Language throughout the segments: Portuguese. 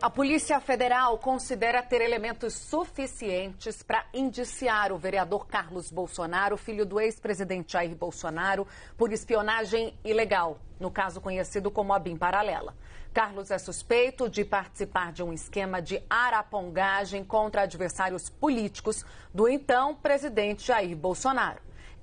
A Polícia Federal considera ter elementos suficientes para indiciar o vereador Carlos Bolsonaro, filho do ex-presidente Jair Bolsonaro, por espionagem ilegal, no caso conhecido como a BIM paralela. Carlos é suspeito de participar de um esquema de arapongagem contra adversários políticos do então presidente Jair Bolsonaro.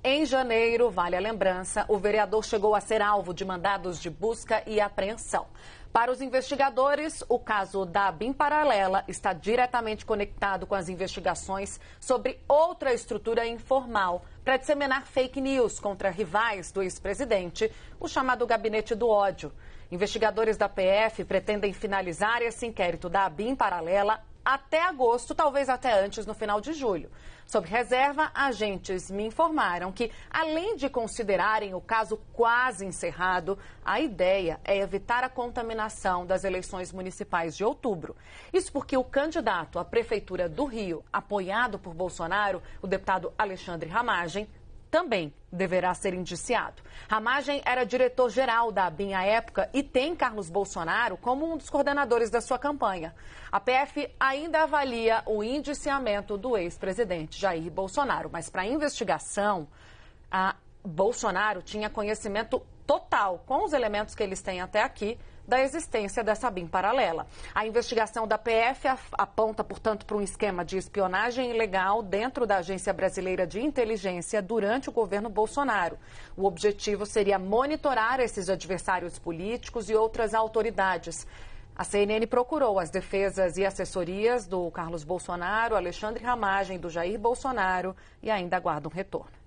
Em janeiro, vale a lembrança, o vereador chegou a ser alvo de mandados de busca e apreensão. Para os investigadores, o caso da BIM Paralela está diretamente conectado com as investigações sobre outra estrutura informal para disseminar fake news contra rivais do ex-presidente, o chamado Gabinete do Ódio. Investigadores da PF pretendem finalizar esse inquérito da BIM paralela até agosto, talvez até antes, no final de julho. Sob reserva, agentes me informaram que, além de considerarem o caso quase encerrado, a ideia é evitar a contaminação das eleições municipais de outubro. Isso porque o candidato à Prefeitura do Rio, apoiado por Bolsonaro, o deputado Alexandre Ramagem, também deverá ser indiciado. Ramagem era diretor-geral da ABIN à época e tem Carlos Bolsonaro como um dos coordenadores da sua campanha. A PF ainda avalia o indiciamento do ex-presidente Jair Bolsonaro, mas para a investigação, a Bolsonaro tinha conhecimento total com os elementos que eles têm até aqui da existência dessa BIM paralela. A investigação da PF aponta, portanto, para um esquema de espionagem ilegal dentro da Agência Brasileira de Inteligência durante o governo Bolsonaro. O objetivo seria monitorar esses adversários políticos e outras autoridades. A CNN procurou as defesas e assessorias do Carlos Bolsonaro, Alexandre Ramagem, do Jair Bolsonaro e ainda aguarda um retorno.